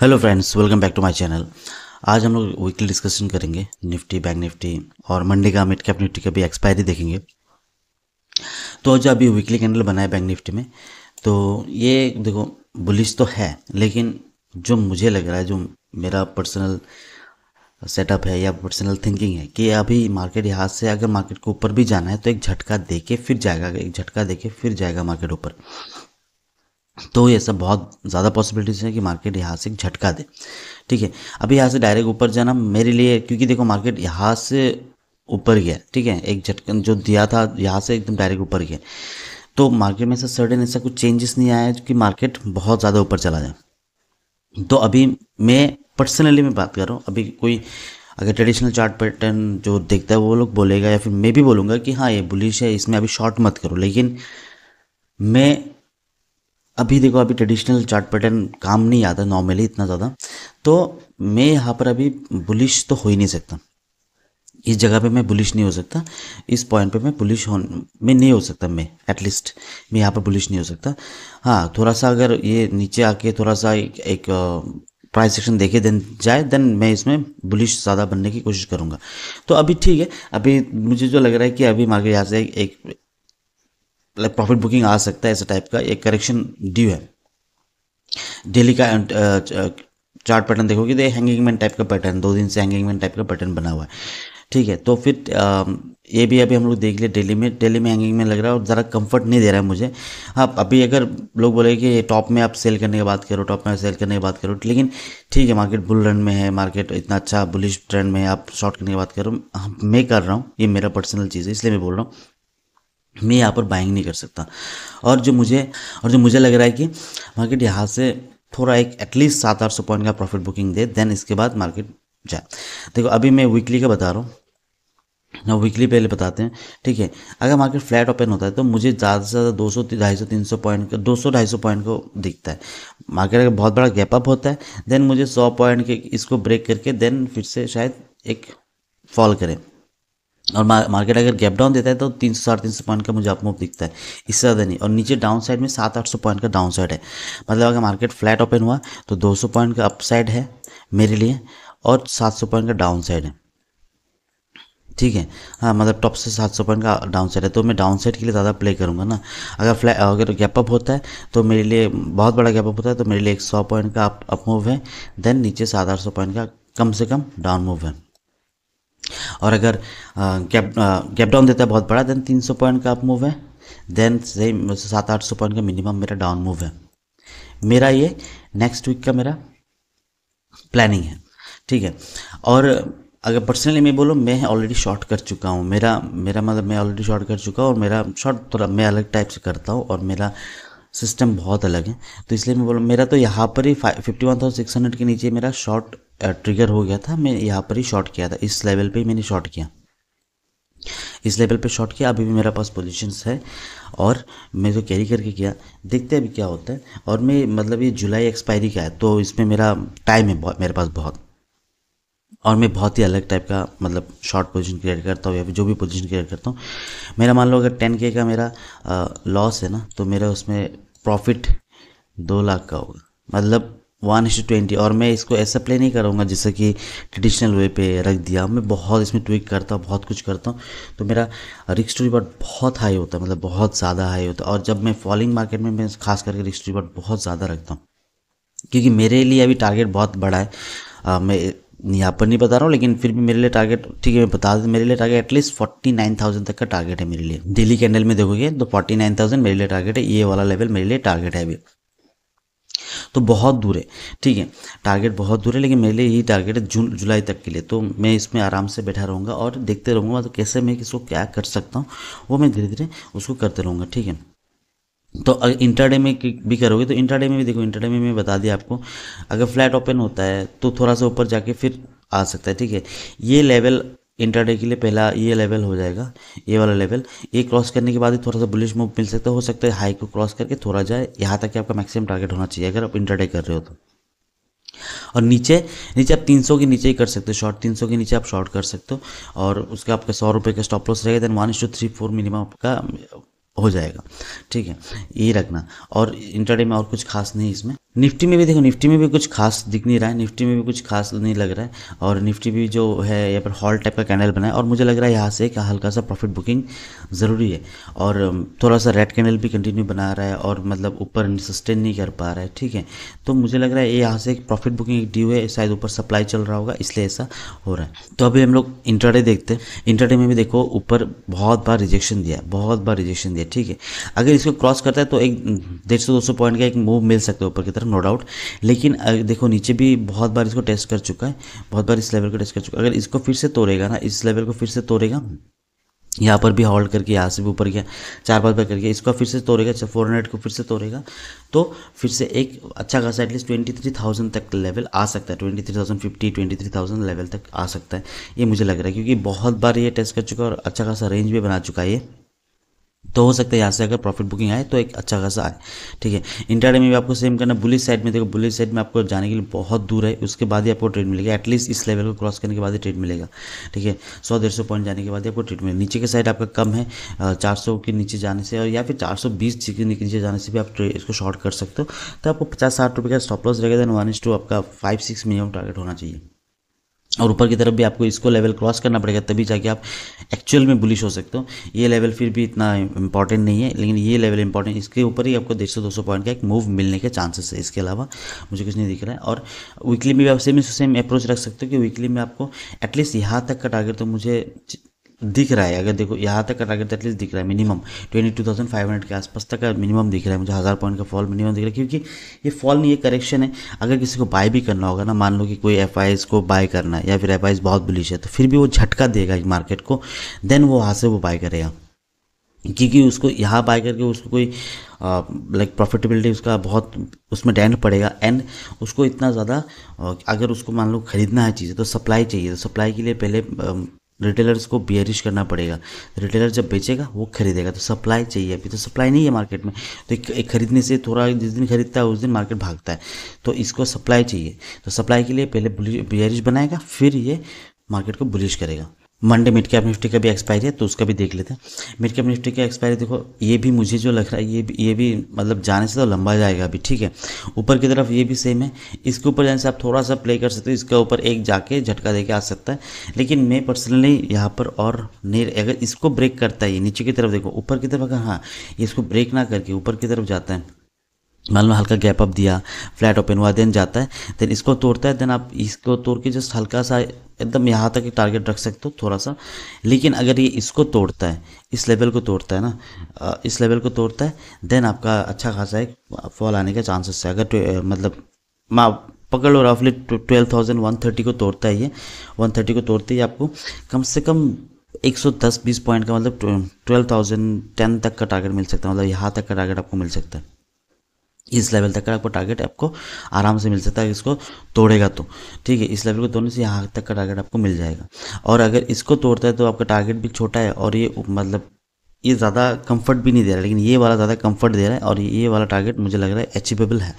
hello friends welcome back to my channel आज हम लोग वीकली डिस्कशन करेंगे निफ्टी बैंक निफ्टी और मंडे का मिड कैप निफ्टी का भी एक्सपायरी देखेंगे तो जो अभी वीकली कैंडल बना है बैंक निफ्टी में तो ये देखो बुलिश तो है लेकिन जो मुझे लग रहा है जो मेरा पर्सनल सेटअप है या पर्सनल थिंकिंग है कि अभी मार्केट यहाँ से अगर मार्केट को ऊपर भी जाना है तो एक झटका दे के फिर जाएगा एक झटका दे के फिर जाएगा मार्केट ऊपर तो ये सब बहुत ज़्यादा पॉसिबिलिटीज़ है कि मार्केट यहाँ से झटका दे ठीक है अभी यहाँ से डायरेक्ट ऊपर जाना मेरे लिए क्योंकि देखो मार्केट यहाँ से ऊपर गया ठीक है एक झटका जो दिया था यहाँ से एकदम डायरेक्ट ऊपर गया तो मार्केट में से सडन ऐसा कुछ चेंजेस नहीं आया कि मार्केट बहुत ज़्यादा ऊपर चला जाए तो अभी मैं पर्सनली मैं बात कर रहा हूँ अभी कोई अगर ट्रेडिशनल चार्ट पैटर्न जो देखता है वो लोग बोलेगा या फिर मैं भी बोलूँगा कि हाँ ये बुलिश है इसमें अभी शॉर्ट मत करो लेकिन मैं अभी देखो अभी ट्रेडिशनल चार्ट पैटर्न काम नहीं आता नॉर्मली इतना ज़्यादा तो मैं यहाँ पर अभी बुलिश तो हो ही नहीं सकता इस जगह पे मैं बुलिश नहीं हो सकता इस पॉइंट पे मैं बुलिश हो मैं नहीं हो सकता मैं एटलीस्ट मैं यहाँ पर बुलिश नहीं हो सकता हाँ थोड़ा सा अगर ये नीचे आके थोड़ा सा एक, एक प्राइस सेक्शन देखे देन जाए देन मैं इसमें बुलिश ज़्यादा बनने की कोशिश करूँगा तो अभी ठीक है अभी मुझे जो लग रहा है कि अभी मार्केट यहाँ से एक लाइक प्रॉफिट बुकिंग आ सकता है ऐसे टाइप का एक करेक्शन ड्यू है डेली का चार्ट पैटर्न देखोगे तो हैंगिंग मैन टाइप का पैटर्न दो दिन से हैंगिंग मैन टाइप का पैटर्न बना हुआ है ठीक है तो फिर um, ये भी अभी हम लोग देख लिए डेली में डेली में हैंगिंग में लग रहा है और ज़रा कंफर्ट नहीं दे रहा है मुझे हाँ अभी अगर लोग बोले कि टॉप में आप सेल करने की बात करो टॉप में सेल करने की बात करो लेकिन ठीक है मार्केट बुल रन में है मार्केट इतना अच्छा बुलिश ट्रेंड में है आप शॉर्ट करने की बात करो हाँ, मैं कर रहा हूँ ये मेरा पर्सनल चीज़ है इसलिए मैं बोल रहा हूँ मैं यहाँ पर बाइंग नहीं कर सकता और जो मुझे और जो मुझे लग रहा है कि मार्केट यहाँ से थोड़ा एक एटलीस्ट सात आठ सौ पॉइंट का प्रॉफिट बुकिंग दे देन इसके बाद मार्केट जाए देखो अभी मैं वीकली का बता रहा हूँ ना वीकली पहले बताते हैं ठीक है अगर मार्केट फ्लैट ओपन होता है तो मुझे ज़्यादा से ज़्यादा दो सौ ढाई सौ तीन सौ पॉइंट का दो सौ ढाई सौ पॉइंट को दिखता है मार्केट अगर बहुत बड़ा गैप अप होता है देन मुझे सौ पॉइंट के इसको ब्रेक करके देन फिर से शायद एक फॉल करें और मार्केट अगर गैप डाउन देता है तो तीन सौ साढ़े तीन सौ पॉइंट का मुझे मूव दिखता है इससे ज़्यादा नहीं और नीचे डाउन साइड में सात आठ सौ पॉइंट का डाउन साइड है मतलब अगर मार्केट फ्लैट ओपन हुआ तो दो सौ पॉइंट का अप साइड है मेरे लिए और सात सौ पॉइंट का डाउन साइड है ठीक है हाँ मतलब टॉप से सात सौ पॉइंट का डाउन साइड है तो मैं डाउन साइड के लिए ज़्यादा प्ले करूँगा ना अगर फ्लैट अगर गैप अप होता है तो मेरे लिए बहुत बड़ा गैप अप होता है तो मेरे लिए एक सौ पॉइंट का अप मूव है देन नीचे सात आठ सौ पॉइंट का कम से कम डाउन मूव है और अगर गैप गैप डाउन देता है बहुत बड़ा देन 300 पॉइंट का अप मूव है देन सेम सात आठ सौ पॉइंट का मिनिमम मेरा डाउन मूव है मेरा ये नेक्स्ट वीक का मेरा प्लानिंग है ठीक है और अगर पर्सनली मैं बोलूँ मैं ऑलरेडी शॉर्ट कर चुका हूँ मेरा मेरा मतलब मैं ऑलरेडी शॉर्ट कर चुका हूँ और मेरा शॉर्ट थोड़ा मैं अलग टाइप से करता हूँ और मेरा सिस्टम बहुत अलग है तो इसलिए मैं बोलूँ मेरा तो यहाँ पर ही fifty one thousand six hundred के नीचे मेरा शॉर्ट ट्रिगर हो गया था मैं यहाँ पर ही शॉर्ट किया था इस लेवल पे ही मैंने शॉर्ट किया इस लेवल पे शॉर्ट किया अभी भी मेरा पास पोजीशंस है और मैं तो कैरी करके किया देखते हैं अभी क्या होता है और मैं मतलब ये जुलाई एक्सपायरी का है तो इसमें मेरा टाइम है मेरे पास बहुत और मैं बहुत ही अलग टाइप का मतलब शॉर्ट पोजीशन क्रिएट करता हूँ या फिर जो भी पोजीशन क्रिएट करता हूँ मेरा मान लो अगर टेन के का मेरा लॉस है ना तो मेरा उसमें प्रॉफिट दो लाख का होगा मतलब वन इंस ट्वेंटी और मैं इसको ऐसा प्ले नहीं करूँगा जैसे कि ट्रेडिशनल वे पे रख दिया मैं बहुत इसमें ट्विक करता हूँ बहुत कुछ करता हूँ तो मेरा रिक्स टू रिवर्ट बहुत हाई होता है मतलब बहुत ज़्यादा हाई होता है और जब मैं फॉलिंग मार्केट में मैं खास करके रिक्स टू रिवर्ट बहुत ज़्यादा रखता हूँ क्योंकि मेरे लिए अभी टारगेट बहुत बड़ा है आ, मैं यहाँ पर नहीं बता रहा हूँ लेकिन फिर भी मेरे लिए टारगेट ठीक है मैं बता दें मेरे लिए target at least forty nine thousand तक का टारगेट है मेरे लिए डेली कैंडल में देखोगे तो फोर्टी नाइन थाउजेंड मेरे लिए टारगेट है ये वाला लेवल मेरे लिए टारगेट है अभी तो बहुत दूर है ठीक है टारगेट बहुत दूर है लेकिन मेरे लिए यही टारगेट है जून जुलाई तक के लिए तो मैं इसमें आराम से बैठा रहूँगा और देखते रहूँगा तो मतलब कैसे मैं इसको क्या कर सकता हूँ वो मैं धीरे धीरे उसको करते रहूँगा ठीक है तो अगर इंटरडे में भी करोगे तो इंटरडे में भी देखो इंटरडे में मैं बता दिया आपको अगर फ्लैट ओपन होता है तो थोड़ा सा ऊपर जाके फिर आ सकता है ठीक है ये लेवल इंट्राडे के लिए पहला ये लेवल हो जाएगा ये वाला लेवल ये क्रॉस करने के बाद ही थोड़ा सा बुलिश मूव मिल सकता है हो सकता है हाई को क्रॉस करके थोड़ा जाए यहाँ तक कि आपका मैक्सिमम टारगेट होना चाहिए अगर आप इंटरडे कर रहे हो तो और नीचे नीचे आप 300 के नीचे ही कर सकते हो शॉर्ट 300 के नीचे आप शॉर्ट कर सकते हो और उसका आपका सौ रुपये का स्टॉप लॉस रहेगा then one is to three four minimum आपका हो जाएगा ठीक है ये रखना और इंटरडे में और कुछ खास नहीं इसमें निफ्टी में भी देखो निफ्टी में भी कुछ खास दिख नहीं रहा है निफ्टी में भी कुछ खास नहीं लग रहा है और निफ्टी भी जो है यहाँ पर हॉल टाइप का कैंडल बना है और मुझे लग रहा है यहाँ से एक हल्का सा प्रॉफिट बुकिंग ज़रूरी है और थोड़ा सा रेड कैंडल भी कंटिन्यू बना रहा है और मतलब ऊपर सस्टेन नहीं कर पा रहा है ठीक है तो मुझे लग रहा है यहाँ से एक प्रॉफिट बुकिंग एक ड्यू है शायद ऊपर सप्लाई चल रहा होगा इसलिए ऐसा हो रहा है तो अभी हम लोग इंटरडे देखते हैं इंटरडे में भी देखो ऊपर बहुत बार रिजेक्शन दिया बहुत बार रिजेक्शन दिया ठीक है अगर इसको क्रॉस करता है तो एक डेढ़ सौ दो सौ पॉइंट का एक मूव मिल सकता है ऊपर की तरफ नो डाउट लेकिन देखो नीचे भी बहुत बार इसको टेस्ट कर चुका है बहुत बार इस लेवल को टेस्ट कर चुका है अगर इसको फिर से तोड़ेगा ना इस लेवल को फिर से तोड़ेगा यहाँ पर भी होल्ड करके यहाँ से भी ऊपर गया चार पाँच बार करके इसको फिर से तोड़ेगा अच्छा फोर हंड्रेड को फिर से तोड़ेगा तो फिर से एक अच्छा खासा एटलीस्ट ट्वेंटी थ्री थाउजेंड तक लेवल आ सकता है twenty three thousand fifty twenty three thousand level तक आ सकता है ये मुझे लग रहा है क्योंकि बहुत बार ये टेस्ट कर चुका है और अच्छा खासा रेंज भी बना चुका है ये तो हो सकता है यहाँ से अगर प्रॉफिट बुकिंग आए तो एक अच्छा खासा आए ठीक है इंटरडे में भी आपको सेम करना बुलिस साइड में देखो बुलिस साइड में आपको जाने के लिए बहुत दूर है उसके बाद ही आपको ट्रेड मिलेगा एटलीस्ट इस लेवल को क्रॉस करने के बाद ही ट्रेड मिलेगा ठीक है सौ डेढ़ सौ पॉइंट जाने के बाद ही आपको ट्रेड मिलेगा नीचे के साइड आपका कम है चार सौ के नीचे जाने से और या फिर चार सौ बीस के नीचे जाने से भी आप इसको शॉर्ट कर सकते हो तो आपको पचास साठ रुपये का स्टॉप लॉस रहेगा देन वन इज टू आपका फाइव सिक्स मिनिमम टारगेट होना चाहिए और ऊपर की तरफ भी आपको इसको लेवल क्रॉस करना पड़ेगा तभी जाके आप एक्चुअल में बुलिश हो सकते हो ये लेवल फिर भी इतना इंपॉर्टेंट नहीं है लेकिन ये लेवल इंपॉर्टेंट इसके ऊपर ही आपको डेढ़ सौ दो सौ पॉइंट का एक मूव मिलने के चांसेस है इसके अलावा मुझे कुछ नहीं दिख रहा है और वीकली में भी आप सेम सेम अप्रोच रख सकते हो कि वीकली में आपको एटलीस्ट यहाँ तक का टारगेट तो मुझे दिख रहा है अगर देखो यहाँ तक कटा तो एटलीस्ट दिख रहा है minimum twenty two thousand five hundred के आसपास तक का मिनिमम दिख रहा है मुझे हज़ार पॉइंट का फॉल मिनिमम दिख रहा है क्योंकि ये फॉल नहीं ये करेक्शन है अगर किसी को बाय भी करना होगा ना मान लो कि कोई एफ को बाय करना है या फिर एफ बहुत बुलिश है तो फिर भी वो झटका देगा मार्केट को देन वो वहाँ से वो बाय करेगा क्योंकि उसको यहाँ बाय करके उसको कोई लाइक प्रॉफिटेबिलिटी उसका बहुत उसमें डेंट पड़ेगा एंड उसको इतना ज़्यादा अगर उसको मान लो ख़रीदना है चीज़ें तो सप्लाई चाहिए तो सप्लाई के लिए पहले रिटेलर्स को बियरिश करना पड़ेगा रिटेलर जब बेचेगा वो खरीदेगा तो सप्लाई चाहिए अभी तो सप्लाई नहीं है मार्केट में तो एक, खरीदने से थोड़ा जिस दिन खरीदता है उस दिन मार्केट भागता है तो इसको सप्लाई चाहिए तो सप्लाई के लिए पहले बियरिश बनाएगा फिर ये मार्केट को बुलिश करेगा मंडे मिड कैप निफ्टी का भी एक्सपायरी है तो उसका भी देख लेते हैं मिड कैप निफ्टी का एक्सपायरी देखो ये भी मुझे जो लग रहा है ये भी ये भी मतलब जाने से तो लंबा जाएगा अभी ठीक है ऊपर की तरफ ये भी सेम है इसके ऊपर जाने से आप थोड़ा सा प्ले कर सकते हो इसके ऊपर एक जाके झटका दे के आ सकता है लेकिन मैं पर्सनली यहाँ पर और नहीं अगर इसको ब्रेक करता है नीचे की तरफ देखो ऊपर की तरफ अगर हाँ इसको ब्रेक ना करके ऊपर की तरफ जाता है मान लो हल्का गैप अप दिया फ्लैट ओपन हुआ देन जाता है देन इसको तोड़ता है देन आप इसको तोड़ के जस्ट हल्का सा एकदम यहाँ तक टारगेट रख सकते हो थोड़ा सा लेकिन अगर ये इसको तोड़ता है इस लेवल को तोड़ता है ना इस लेवल को तोड़ता है देन आपका अच्छा खासा एक फॉल आने का चांसेस है अगर मतलब माँ पकड़ लो रफली ट्वेल्व थाउजेंड वन थर्टी को तोड़ता है ये वन थर्टी को तोड़ते ही आपको कम से कम एक सौ दस बीस पॉइंट का मतलब ट्वेल्व थाउजेंड टेन तक का टारगेट मिल सकता है मतलब यहाँ तक का टारगेट आपको मिल सकता है इस लेवल तक का आपको टारगेट आपको आराम से मिल सकता है इसको तोड़ेगा तो ठीक है इस लेवल को तोड़ने से यहाँ तक का टारगेट आपको मिल जाएगा और अगर इसको तोड़ता है तो आपका टारगेट भी छोटा है और ये मतलब ये ज़्यादा कंफर्ट भी नहीं दे रहा लेकिन ये वाला ज़्यादा कंफर्ट दे रहा है और ये वाला टारगेट मुझे लग रहा है अचीवेबल है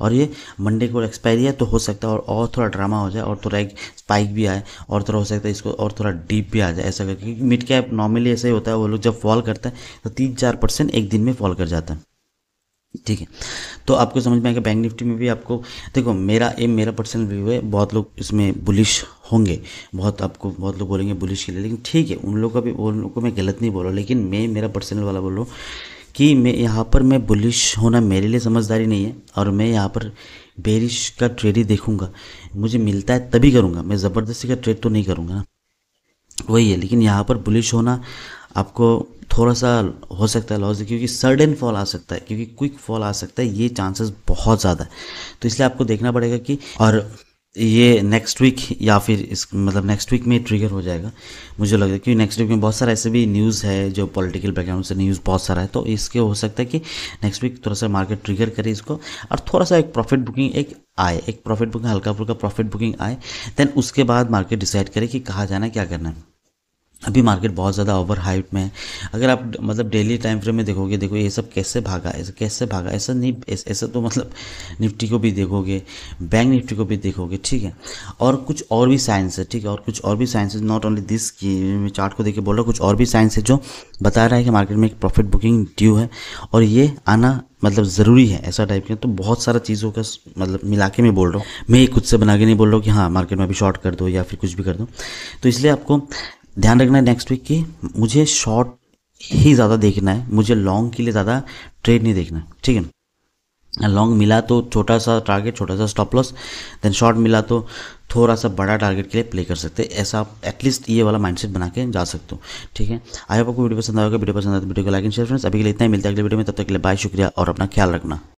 और ये मंडे को एक्सपायरी है तो हो सकता है और, और थोड़ा ड्रामा हो जाए और थोड़ा एक स्पाइक भी आए और थोड़ा हो सकता है इसको और थोड़ा डीप भी आ जाए ऐसा करके क्योंकि मिड कैप नॉर्मली ऐसा ही होता है वो लोग जब फॉल करता है तो तीन चार परसेंट एक दिन में फॉल कर जाता है ठीक है तो आपको समझ में आएगा बैंक निफ्टी में भी आपको देखो मेरा एम मेरा पर्सनल व्यू है बहुत लोग इसमें बुलिश होंगे बहुत आपको बहुत लोग बोलेंगे बुलिश के लिए लेकिन ठीक है उन लोगों का भी उन लोगों को मैं गलत नहीं बोल रहा लेकिन मैं मेरा पर्सनल वाला बोल रहा हूँ कि मैं यहाँ पर मैं बुलिश होना मेरे लिए समझदारी नहीं है और मैं यहाँ पर बेरिश का ट्रेड ही देखूँगा मुझे मिलता है तभी करूँगा मैं ज़बरदस्ती का ट्रेड तो नहीं करूँगा ना वही है लेकिन यहाँ पर बुलिश होना आपको थोड़ा सा हो सकता है लॉस क्योंकि सडन फॉल आ सकता है क्योंकि क्विक फॉल आ सकता है ये चांसेस बहुत ज़्यादा है तो इसलिए आपको देखना पड़ेगा कि और ये नेक्स्ट वीक या फिर इस मतलब नेक्स्ट वीक में ट्रिगर हो जाएगा मुझे लगता है क्योंकि नेक्स्ट वीक में बहुत सारा ऐसे भी न्यूज़ है जो पॉलिटिकल बैकग्राउंड से न्यूज़ बहुत सारा है तो इसके हो सकता है कि नेक्स्ट वीक थोड़ा सा मार्केट ट्रिगर करे इसको और थोड़ा सा एक प्रॉफिट बुकिंग एक आए एक प्रॉफिट बुकिंग हल्का फुल्का प्रॉफिट बुकिंग आए देन उसके बाद मार्केट डिसाइड करे कि कहाँ जाना है क्या करना है अभी मार्केट बहुत ज़्यादा ओवर हाइट में है अगर आप मतलब डेली टाइम फ्रेम में देखोगे देखो ये सब कैसे भागा ऐसे कैसे भागा ऐसा नहीं ऐसा तो मतलब निफ्टी को भी देखोगे बैंक निफ्टी को भी देखोगे ठीक है और कुछ और भी साइंस है ठीक है और कुछ और भी साइंस नॉट ओनली दिस की चार्ट को देख के बोल रहा कुछ और भी साइंस है जो बता रहा है कि मार्केट में एक प्रॉफिट बुकिंग ड्यू है और ये आना मतलब ज़रूरी है ऐसा टाइप के तो बहुत सारा चीज़ों का मतलब मिला के मैं बोल रहा हूँ मैं खुद से बना के नहीं बोल रहा हूँ कि हाँ मार्केट में अभी शॉर्ट कर दो या फिर कुछ भी कर दो तो इसलिए आपको ध्यान रखना है नेक्स्ट वीक की मुझे शॉर्ट ही ज़्यादा देखना है मुझे लॉन्ग के लिए ज़्यादा ट्रेड नहीं देखना है ठीक है लॉन्ग मिला तो छोटा सा टारगेट छोटा सा स्टॉप लॉस देन शॉर्ट मिला तो थोड़ा सा बड़ा टारगेट के लिए प्ले कर सकते हैं ऐसा आप एटलीस्ट ये वाला माइंडसेट बना के जा सकते हो ठीक है आई होप आपको वीडियो पसंद आएगा वीडियो पसंद आता है तो वीडियो को लाइक एंड शेयर फ्रेंड्स अभी के लिए इतना ही मिलता है अगले वीडियो में तब तक के लिए बाय शुक्रिया और अपना ख्याल रखना